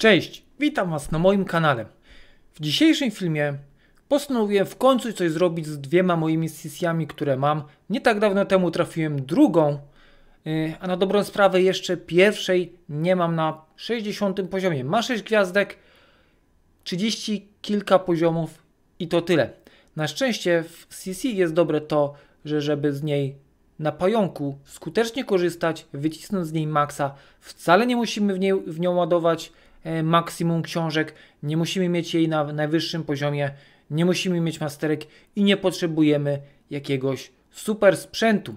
Cześć, witam Was na moim kanale. W dzisiejszym filmie postanowiłem w końcu coś zrobić z dwiema moimi sesjami, które mam. Nie tak dawno temu trafiłem drugą, y, a na dobrą sprawę jeszcze pierwszej nie mam na 60 poziomie. Ma 6 gwiazdek, 30 kilka poziomów i to tyle. Na szczęście w CC jest dobre to, że żeby z niej na pająku skutecznie korzystać, wycisnąć z niej maksa, wcale nie musimy w, niej, w nią ładować E, maksimum książek, nie musimy mieć jej na najwyższym poziomie, nie musimy mieć masterek i nie potrzebujemy jakiegoś super sprzętu.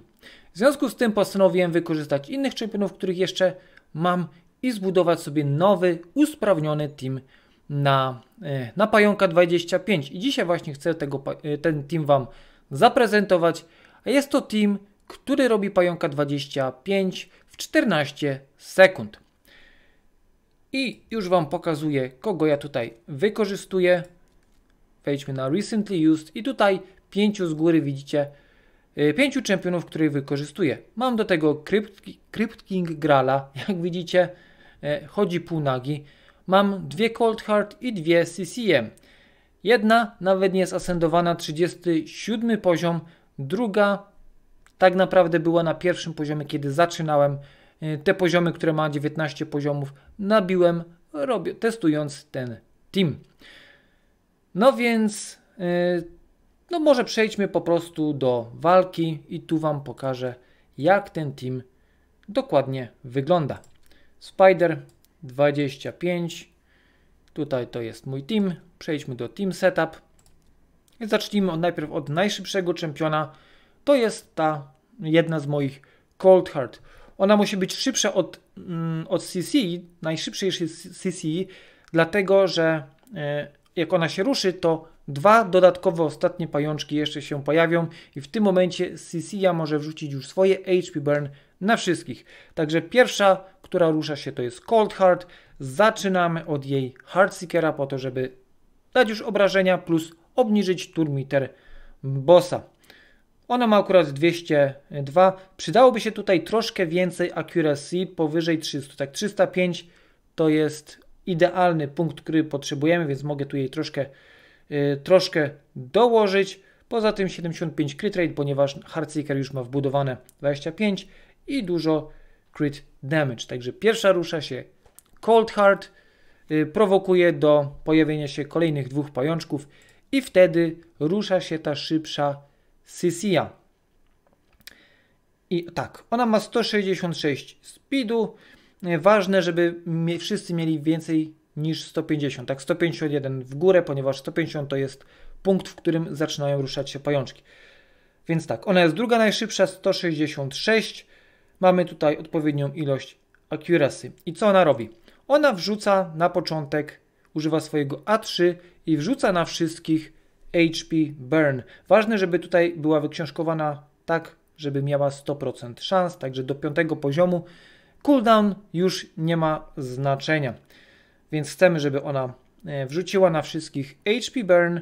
W związku z tym postanowiłem wykorzystać innych czempionów, których jeszcze mam i zbudować sobie nowy, usprawniony team na, e, na Pająka 25. I dzisiaj właśnie chcę tego, e, ten team Wam zaprezentować. jest to team, który robi Pająka 25 w 14 sekund. I już Wam pokazuję, kogo ja tutaj wykorzystuję. Wejdźmy na Recently Used i tutaj pięciu z góry widzicie y, pięciu czempionów, których wykorzystuję. Mam do tego Crypt, Crypt King Grala, jak widzicie y, chodzi nagi. Mam dwie Cold Heart i dwie CCM. Jedna nawet nie jest asendowana, 37 poziom, druga tak naprawdę była na pierwszym poziomie, kiedy zaczynałem E, te poziomy, które ma 19 poziomów, nabiłem, robię, testując ten team. No więc, e, no może przejdźmy po prostu do walki i tu Wam pokażę, jak ten team dokładnie wygląda. Spider 25, tutaj to jest mój team. Przejdźmy do team setup. Zacznijmy od, najpierw od najszybszego czempiona. To jest ta jedna z moich Cold Heart ona musi być szybsza od, mm, od CC, najszybszej CC, dlatego że e, jak ona się ruszy, to dwa dodatkowe ostatnie pajączki jeszcze się pojawią i w tym momencie CC może wrzucić już swoje HP Burn na wszystkich. Także pierwsza, która rusza się, to jest Cold Heart. Zaczynamy od jej Heartseekera po to, żeby dać już obrażenia plus obniżyć turmiter bossa. Ona ma akurat 202. Przydałoby się tutaj troszkę więcej accuracy, powyżej 300. Tak, 305 to jest idealny punkt, który potrzebujemy, więc mogę tu jej troszkę, yy, troszkę dołożyć. Poza tym 75 crit rate, ponieważ Hardseeker już ma wbudowane 25 i dużo crit damage. Także pierwsza rusza się Cold Hard, yy, prowokuje do pojawienia się kolejnych dwóch pajączków i wtedy rusza się ta szybsza Sisia. I tak, ona ma 166 speedu. E, ważne, żeby wszyscy mieli więcej niż 150, tak 151 w górę, ponieważ 150 to jest punkt, w którym zaczynają ruszać się pajączki. Więc tak, ona jest druga najszybsza, 166. Mamy tutaj odpowiednią ilość accuracy. I co ona robi? Ona wrzuca na początek, używa swojego A3 i wrzuca na wszystkich H.P. burn. Ważne, żeby tutaj była wyksiążkowana tak, żeby miała 100% szans, także do piątego poziomu cooldown już nie ma znaczenia. Więc chcemy, żeby ona e, wrzuciła na wszystkich HP Burn.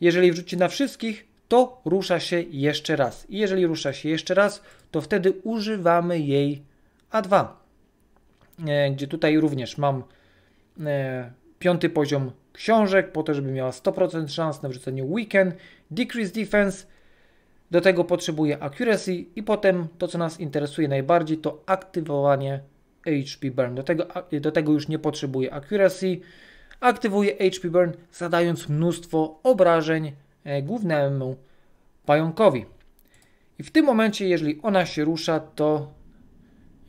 Jeżeli wrzuci na wszystkich, to rusza się jeszcze raz. I jeżeli rusza się jeszcze raz, to wtedy używamy jej A2. E, gdzie tutaj również mam e, piąty poziom książek, po to, żeby miała 100% szans na wrzucenie weekend. Decrease defense, do tego potrzebuje accuracy i potem to, co nas interesuje najbardziej, to aktywowanie HP burn. Do tego, do tego już nie potrzebuje accuracy. Aktywuje HP burn, zadając mnóstwo obrażeń e, głównemu pająkowi. I w tym momencie, jeżeli ona się rusza, to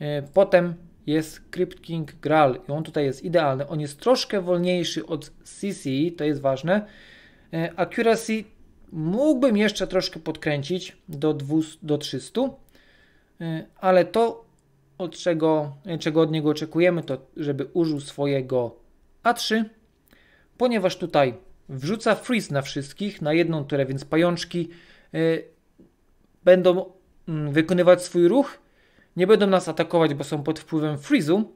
e, potem jest Crypt King Graal i on tutaj jest idealny. On jest troszkę wolniejszy od CC, to jest ważne. E, Accuracy mógłbym jeszcze troszkę podkręcić do, 200, do 300, e, ale to od czego, e, czego od niego oczekujemy to, żeby użył swojego A3, ponieważ tutaj wrzuca freeze na wszystkich, na jedną turę, więc pajączki będą mm, wykonywać swój ruch, nie będą nas atakować, bo są pod wpływem freezu,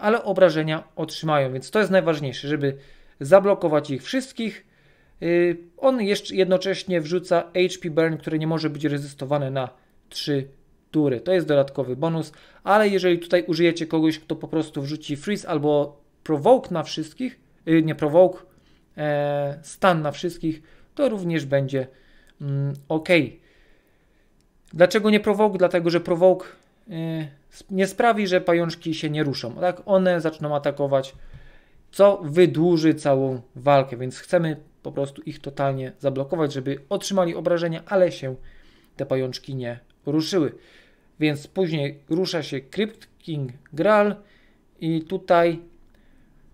ale obrażenia otrzymają, więc to jest najważniejsze, żeby zablokować ich wszystkich. Y, on jeszcze jednocześnie wrzuca HP Burn, które nie może być rezystowane na 3 tury. To jest dodatkowy bonus, ale jeżeli tutaj użyjecie kogoś, kto po prostu wrzuci freeze albo prowoke na wszystkich, y, nie prowoke, e, stan na wszystkich, to również będzie mm, ok. Dlaczego nie prowoke? Dlatego, że prowoke y, nie sprawi, że pajączki się nie ruszą. Tak? One zaczną atakować, co wydłuży całą walkę, więc chcemy po prostu ich totalnie zablokować, żeby otrzymali obrażenia, ale się te pajączki nie ruszyły. Więc później rusza się Crypt King Graal i tutaj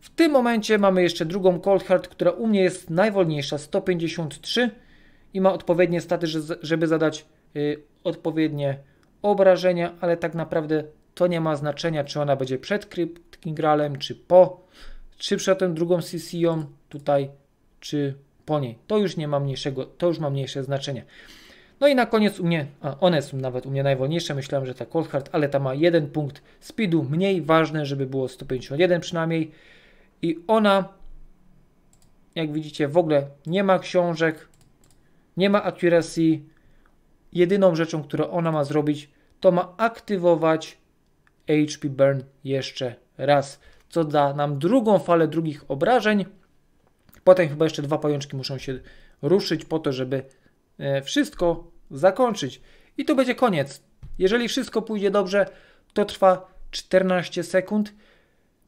w tym momencie mamy jeszcze drugą Cold Heart, która u mnie jest najwolniejsza, 153 i ma odpowiednie staty, żeby zadać Y, odpowiednie obrażenia, ale tak naprawdę to nie ma znaczenia, czy ona będzie przed Kingralem, czy po, czy przed tą drugą CC'ą tutaj, czy po niej. To już nie ma mniejszego, to już ma mniejsze znaczenie. No i na koniec u mnie, a one są nawet u mnie najwolniejsze, myślałem, że ta Cold ale ta ma jeden punkt speedu, mniej ważne, żeby było 151 przynajmniej. I ona, jak widzicie, w ogóle nie ma książek, nie ma accuracy, jedyną rzeczą, którą ona ma zrobić, to ma aktywować HP Burn jeszcze raz, co da nam drugą falę drugich obrażeń. Potem chyba jeszcze dwa pajączki muszą się ruszyć po to, żeby e, wszystko zakończyć. I to będzie koniec. Jeżeli wszystko pójdzie dobrze, to trwa 14 sekund.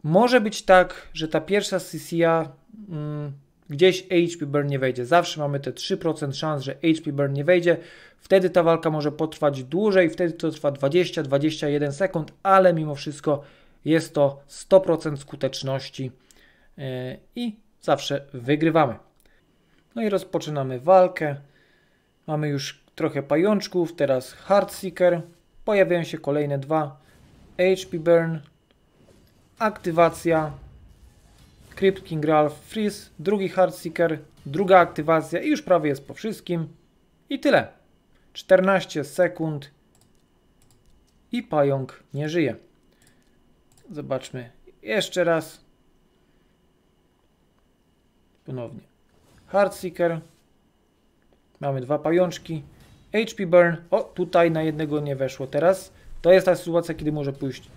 Może być tak, że ta pierwsza CCA... Mm, Gdzieś HP Burn nie wejdzie. Zawsze mamy te 3% szans, że HP Burn nie wejdzie. Wtedy ta walka może potrwać dłużej, wtedy to trwa 20-21 sekund, ale mimo wszystko jest to 100% skuteczności e, i zawsze wygrywamy. No i rozpoczynamy walkę. Mamy już trochę pajączków, teraz Seeker. Pojawiają się kolejne dwa. HP Burn, aktywacja, Crypt King Ralph Freeze, drugi seeker, druga aktywacja i już prawie jest po wszystkim. I tyle. 14 sekund i pająk nie żyje. Zobaczmy jeszcze raz. Ponownie. seeker. Mamy dwa pajączki. HP Burn. O, tutaj na jednego nie weszło teraz. To jest ta sytuacja, kiedy może pójść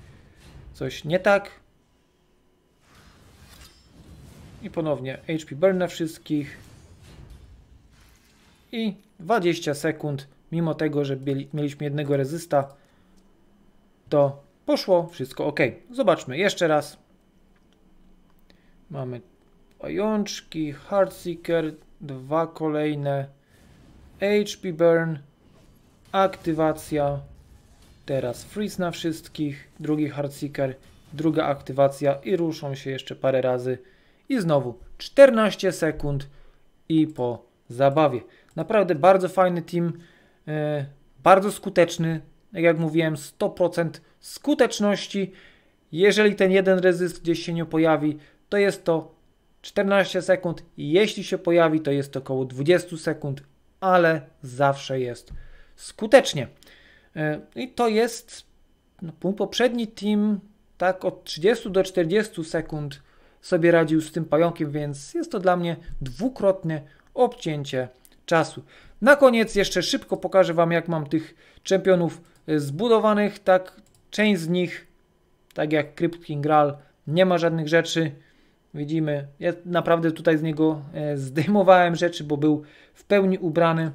coś nie tak. I ponownie HP burn na wszystkich. I 20 sekund, mimo tego, że byli, mieliśmy jednego rezysta, to poszło wszystko ok. Zobaczmy jeszcze raz. Mamy pajączki, Heartseeker, dwa kolejne, HP burn, aktywacja, teraz freeze na wszystkich, drugi Heartseeker, druga aktywacja i ruszą się jeszcze parę razy. I znowu 14 sekund i po zabawie. Naprawdę bardzo fajny team, e, bardzo skuteczny. Tak jak mówiłem, 100% skuteczności. Jeżeli ten jeden rezyst gdzieś się nie pojawi, to jest to 14 sekund. Jeśli się pojawi, to jest to około 20 sekund, ale zawsze jest skutecznie. E, I to jest mój no, poprzedni team tak od 30 do 40 sekund sobie radził z tym pająkiem, więc jest to dla mnie dwukrotne obcięcie czasu. Na koniec jeszcze szybko pokażę Wam, jak mam tych czempionów e, zbudowanych. Tak, część z nich, tak jak Crypt King Graal, nie ma żadnych rzeczy. Widzimy, ja naprawdę tutaj z niego e, zdejmowałem rzeczy, bo był w pełni ubrany.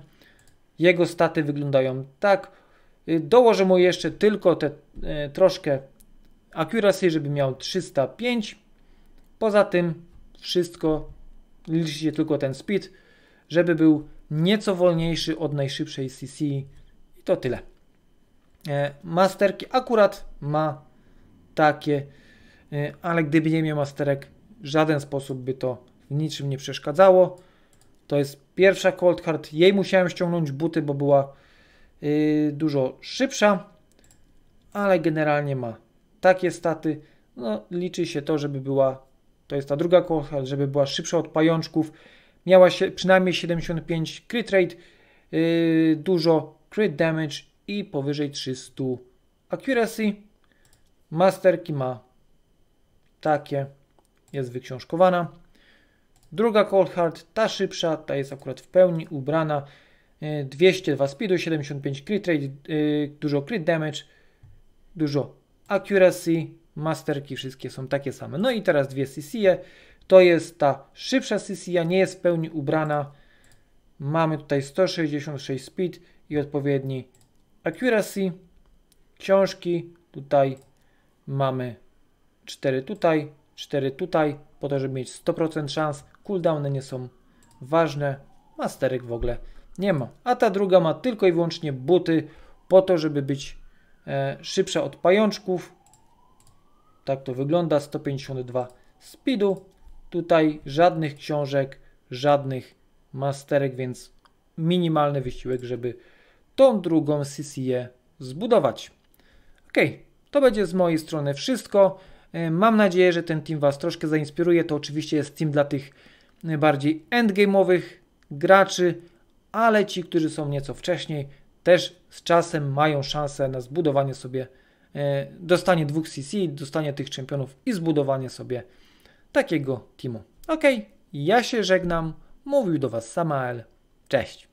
Jego staty wyglądają tak. E, dołożę mu jeszcze tylko te troszkę accuracy, żeby miał 305. Poza tym wszystko liczy się tylko ten speed, żeby był nieco wolniejszy od najszybszej CC i to tyle. E, Masterki akurat ma takie, e, ale gdyby nie miał masterek, w żaden sposób by to w niczym nie przeszkadzało. To jest pierwsza cold card. Jej musiałem ściągnąć buty, bo była e, dużo szybsza, ale generalnie ma takie staty. No, liczy się to, żeby była to jest ta druga konsola, żeby była szybsza od pajączków. Miała się przynajmniej 75 crit rate, yy, dużo crit damage i powyżej 300 accuracy. Masterki ma takie, jest wyksiążkowana. Druga Cold Hard, ta szybsza, ta jest akurat w pełni ubrana. 202 yy, speedu, 75 crit rate, yy, dużo crit damage, dużo accuracy, masterki wszystkie są takie same. No i teraz dwie CC'e. To jest ta szybsza CC'a, nie jest w pełni ubrana. Mamy tutaj 166 speed i odpowiedni accuracy. Książki tutaj mamy 4 tutaj, 4 tutaj, po to, żeby mieć 100% szans. Cooldowny nie są ważne, masterek w ogóle nie ma. A ta druga ma tylko i wyłącznie buty po to, żeby być e, szybsza od pajączków, tak to wygląda, 152 speedu. Tutaj żadnych książek, żadnych masterek, więc minimalny wysiłek, żeby tą drugą CCE zbudować. Ok, to będzie z mojej strony wszystko. E, mam nadzieję, że ten team Was troszkę zainspiruje. To oczywiście jest team dla tych e, bardziej endgame'owych graczy, ale ci, którzy są nieco wcześniej, też z czasem mają szansę na zbudowanie sobie E, dostanie dwóch CC, dostanie tych czempionów i zbudowanie sobie takiego teamu. Ok, ja się żegnam. Mówił do Was Samael. Cześć.